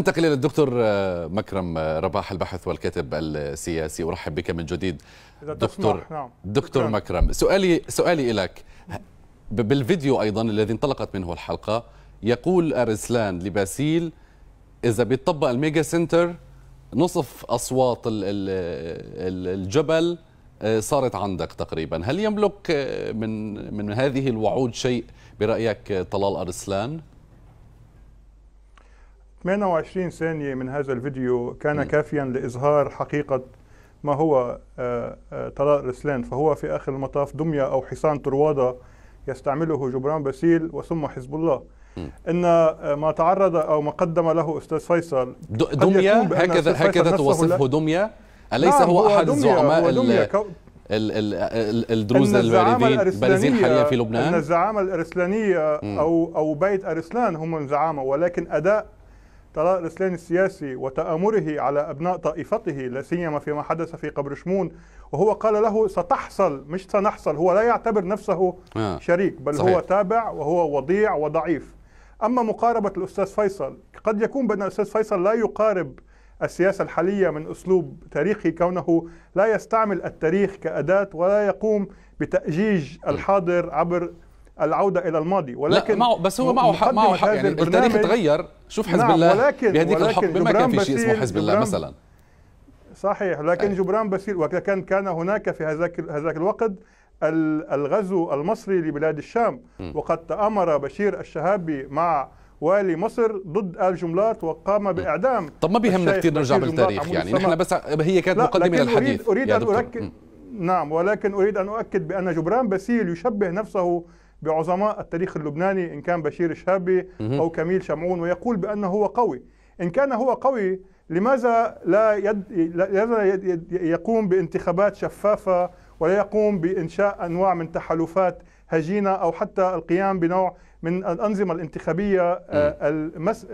ننتقل الى الدكتور آه، مكرم آه، رباح الباحث والكاتب السياسي ارحب بك من جديد دكتور نعم. دكتور مكرم سؤالي سؤالي لك بالفيديو ايضا الذي انطلقت منه الحلقه يقول ارسلان لباسيل اذا بيطبق الميجا سنتر نصف اصوات الجبل آه، صارت عندك تقريبا هل يملك من من هذه الوعود شيء برايك طلال ارسلان 28 ثانية من هذا الفيديو كان كافيا لإظهار حقيقة ما هو آه، آه، طلاق رسلان فهو في آخر المطاف دمية أو حصان طروادة يستعمله جبران باسيل وثم حزب الله ان آه، ما تعرض او ما قدم له استاذ فيصل دميه هكذا هكذا توصفه دميه اليس نعم هو, هو احد الزعماء الدروز الباردين بارزين حاليا في لبنان ان الزعامه الارسلانيه او او بيت ارسلان هم زعامه ولكن اداء ترى رسلان السياسي وتآمره على أبناء طائفته لا سيما فيما حدث في قبر شمون وهو قال له ستحصل مش سنحصل هو لا يعتبر نفسه آه. شريك بل صحيح. هو تابع وهو وضيع وضعيف أما مقاربة الأستاذ فيصل قد يكون بأن الأستاذ فيصل لا يقارب السياسة الحالية من أسلوب تاريخي كونه لا يستعمل التاريخ كأداة ولا يقوم بتأجيج الحاضر عبر العوده الى الماضي ولكن لا معه بس هو معه حق معه حق يعني التاريخ تغير شوف حزب نعم الله ولكن بهديك ولكن الحقبه ما كان في شيء اسمه حزب الله مثلا صحيح لكن أي. جبران باسيل وكان كان هناك في هذاك هذاك الوقت الغزو المصري لبلاد الشام م. وقد تامر بشير الشهابي مع والي مصر ضد ال جملات وقام باعدام طب ما بيهمنا كثير نرجع بالتاريخ يعني نحن بس هي كانت مقدمه للحديث اريد, أريد ان اؤكد نعم ولكن اريد ان اؤكد بان جبران باسيل يشبه نفسه بعظماء التاريخ اللبناني إن كان بشير الشابي أو كميل شمعون ويقول بأنه هو قوي إن كان هو قوي لماذا لا يد... يقوم بانتخابات شفافة ولا يقوم بإنشاء أنواع من تحالفات هجينة أو حتى القيام بنوع من الأنظمة الانتخابية آه، المس...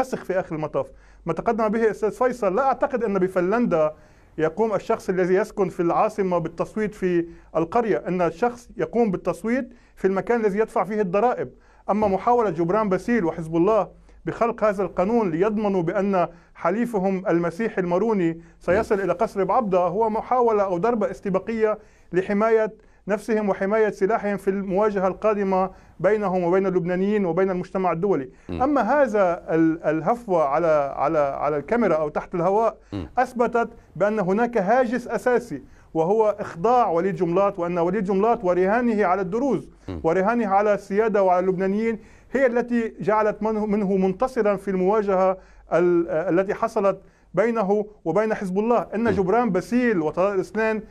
مسخ في آخر المطاف ما تقدم به الأستاذ فيصل لا أعتقد أن بفنلندا يقوم الشخص الذي يسكن في العاصمة بالتصويت في القرية أن الشخص يقوم بالتصويت في المكان الذي يدفع فيه الضرائب أما محاولة جبران باسيل وحزب الله بخلق هذا القانون ليضمنوا بأن حليفهم المسيحي الماروني سيصل إلى قصر بعبدة هو محاولة أو ضربة استباقية لحماية نفسهم وحماية سلاحهم في المواجهة القادمة بينهم وبين اللبنانيين وبين المجتمع الدولي م. أما هذا الهفوة على, على, على الكاميرا أو تحت الهواء م. أثبتت بأن هناك هاجس أساسي وهو إخضاع وليد جملات وأن وليد جملات ورهانه على الدروز م. ورهانه على السيادة وعلى اللبنانيين هي التي جعلت منه, منتصرا في المواجهة التي حصلت بينه وبين حزب الله إن جبران بسيل وطلال الإسنان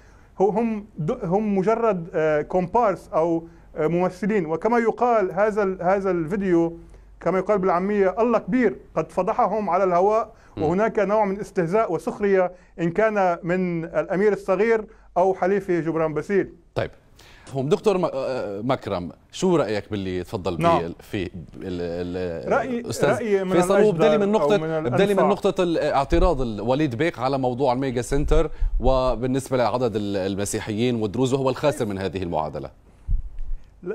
هم هم مجرد كومبارس آه، او آه، ممثلين وكما يقال هذا هذا الفيديو كما يقال بالعاميه الله كبير قد فضحهم على الهواء وهناك نوع من استهزاء وسخريه ان كان من الامير الصغير او حليفه جبران باسيل. طيب هم دكتور آه، مكرم شو رايك باللي تفضل نعم. في الاستاذ رأيي من فيصل هو بدلي من نقطه من بدلي من نقطه اعتراض وليد بيك على موضوع الميجا سنتر وبالنسبه لعدد المسيحيين والدروز وهو الخاسر من هذه المعادله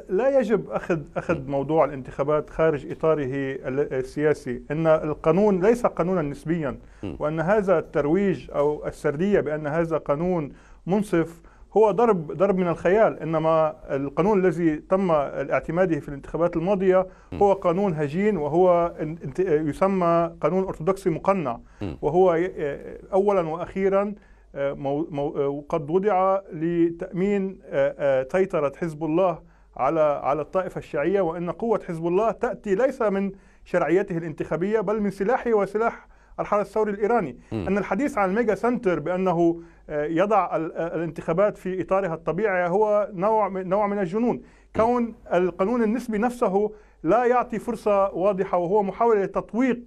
لا يجب اخذ اخذ موضوع الانتخابات خارج اطاره السياسي، ان القانون ليس قانونا نسبيا وان هذا الترويج او السرديه بان هذا قانون منصف هو ضرب ضرب من الخيال انما القانون الذي تم اعتماده في الانتخابات الماضيه هو قانون هجين وهو يسمى قانون ارثوذكسي مقنع وهو آه، اولا واخيرا آه، آه، قد وضع لتامين سيطره حزب الله على على الطائفه الشيعيه وان قوه حزب الله تاتي ليس من شرعيته الانتخابيه بل من سلاحه وسلاح الحرس الثوري الإيراني م. أن الحديث عن الميجا سنتر بأنه آه، يضع آه، الانتخابات في إطارها الطبيعي هو نوع نوع من الجنون كون القانون النسبي نفسه لا يعطي فرصة واضحة وهو محاولة لتطويق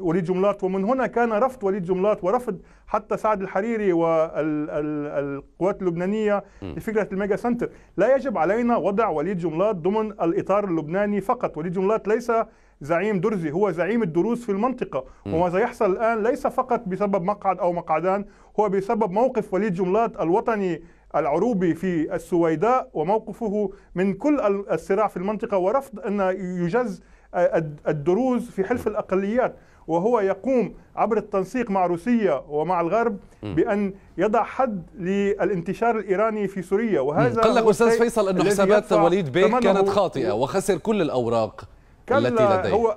وليد جملات ومن هنا كان رفض وليد جملات ورفض حتى سعد الحريري والقوات اللبنانية لفكرة الميجا سنتر لا يجب علينا وضع وليد جملات ضمن الإطار اللبناني فقط وليد جملات ليس زعيم درزي هو زعيم الدروز في المنطقة وما سيحصل الآن ليس فقط بسبب مقعد أو مقعدان هو بسبب موقف وليد جملات الوطني العروبي في السويداء وموقفه من كل الصراع في المنطقة ورفض أن يجز الدروز في حلف الأقليات وهو يقوم عبر التنسيق مع روسيا ومع الغرب بأن يضع حد للانتشار الإيراني في سوريا وهذا قال لك أستاذ فيصل أن حسابات وليد بيك كانت خاطئة وخسر كل الأوراق التي لديه هو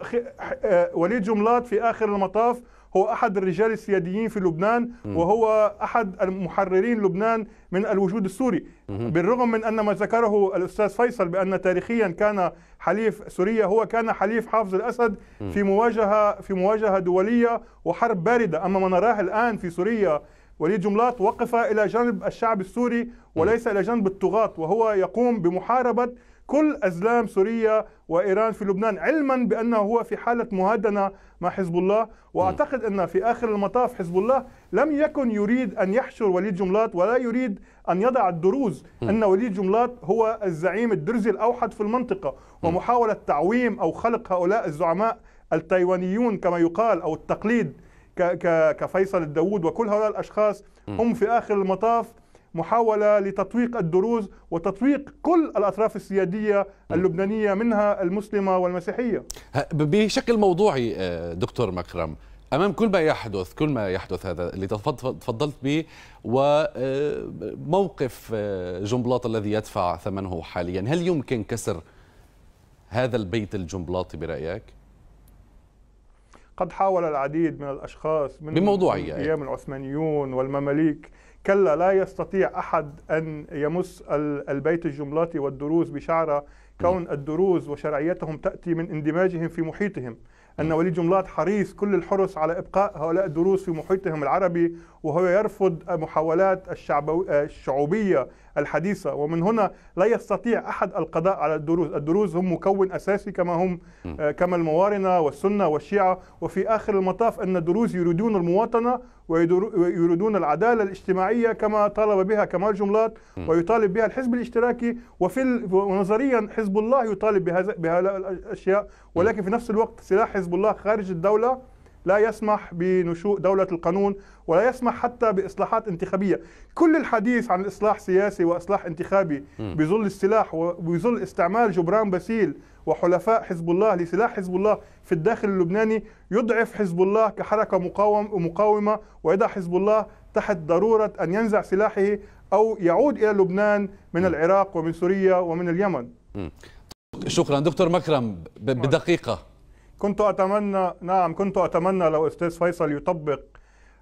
آه، وليد جملات في آخر المطاف هو احد الرجال السياديين في لبنان وهو احد المحررين لبنان من الوجود السوري بالرغم من ان ما ذكره الاستاذ فيصل بان تاريخيا كان حليف سوريا هو كان حليف حافظ الاسد في مواجهه في مواجهه دوليه وحرب بارده اما ما نراه الان في سوريا وليد جملات وقف إلى جانب الشعب السوري وليس إلى جانب الطغاة وهو يقوم بمحاربة كل أزلام سوريا وإيران في لبنان علما بأنه هو في حالة مهادنة مع حزب الله وأعتقد أن في آخر المطاف حزب الله لم يكن يريد أن يحشر وليد جملات ولا يريد أن يضع الدروز أن وليد جملات هو الزعيم الدرزي الأوحد في المنطقة ومحاولة تعويم أو خلق هؤلاء الزعماء التايوانيون كما يقال أو التقليد كفيصل الداود وكل هؤلاء الأشخاص هم في آخر المطاف محاولة لتطويق الدروز وتطويق كل الأطراف السيادية اللبنانية منها المسلمة والمسيحية بشكل موضوعي آه، دكتور مكرم امام كل ما يحدث كل ما يحدث هذا اللي تفضلت به وموقف آه، آه، جنبلاط الذي يدفع ثمنه حاليا هل يمكن كسر هذا البيت الجنبلاطي برايك قد حاول العديد من الأشخاص من بموضوعية أيام العثمانيون والمماليك كلا لا يستطيع أحد أن يمس البيت الجملاتي والدروز بشعرة كون الدروز وشرعيتهم تأتي من اندماجهم في محيطهم أن ولي جملات حريص كل الحرص على إبقاء هؤلاء الدروز في محيطهم العربي وهو يرفض محاولات الشعبية الحديثة ومن هنا لا يستطيع أحد القضاء على الدروز الدروز هم مكون أساسي كما هم آه، كما الموارنة والسنة والشيعة وفي آخر المطاف أن الدروز يريدون المواطنة ويريدون العدالة الاجتماعية كما طالب بها كمال جملات ويطالب بها الحزب الاشتراكي وفي ونظريا حزب الله يطالب بهذا بهذا الأشياء ولكن في نفس الوقت سلاح حزب الله خارج الدولة لا يسمح بنشوء دولة القانون ولا يسمح حتى بإصلاحات انتخابية كل الحديث عن إصلاح سياسي وإصلاح انتخابي بظل السلاح وبظل استعمال جبران باسيل وحلفاء حزب الله لسلاح حزب الله في الداخل اللبناني يضعف حزب الله كحركة مقاومة ويضع حزب الله تحت ضرورة أن ينزع سلاحه أو يعود إلى لبنان من العراق ومن سوريا ومن اليمن شكرا دكتور مكرم بدقيقة كنت أتمنى نعم كنت أتمنى لو أستاذ فيصل يطبق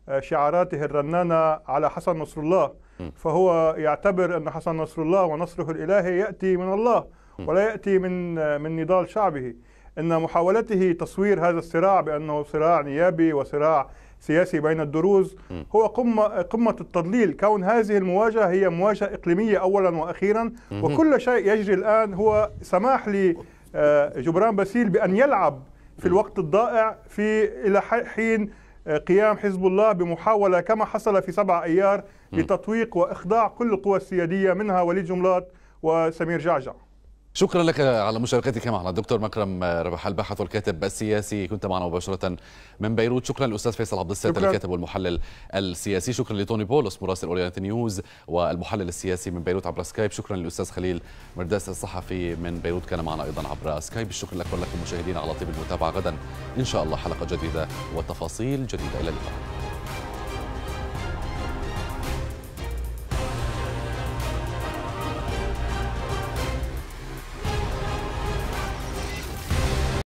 آه، شعاراته الرنانة على حسن نصر الله فهو يعتبر أن حسن نصر الله ونصره الإلهي يأتي من الله ولا يأتي من آه، من نضال شعبه أن محاولته تصوير هذا الصراع بأنه صراع نيابي وصراع سياسي بين الدروز هو قمة قمة التضليل كون هذه المواجهة هي مواجهة إقليمية أولا وأخيرا وكل شيء يجري الآن هو سماح لجبران آه، باسيل بأن يلعب في الوقت الضائع في إلى حين آه، قيام حزب الله بمحاولة كما حصل في 7 أيار لتطويق وإخضاع كل القوى السيادية منها وليد جملات وسمير جعجع شكرا لك على مشاركتك معنا الدكتور مكرم ربح الباحث والكاتب السياسي كنت معنا مباشره من بيروت شكرا للاستاذ فيصل عبد الستار الكاتب والمحلل السياسي شكرا لتوني بولس مراسل اورينت نيوز والمحلل السياسي من بيروت عبر سكايب شكرا للاستاذ خليل مرداس الصحفي من بيروت كان معنا ايضا عبر سكايب الشكر لك ولكم مشاهدينا على طيب المتابعه غدا ان شاء الله حلقه جديده وتفاصيل جديده الى اللقاء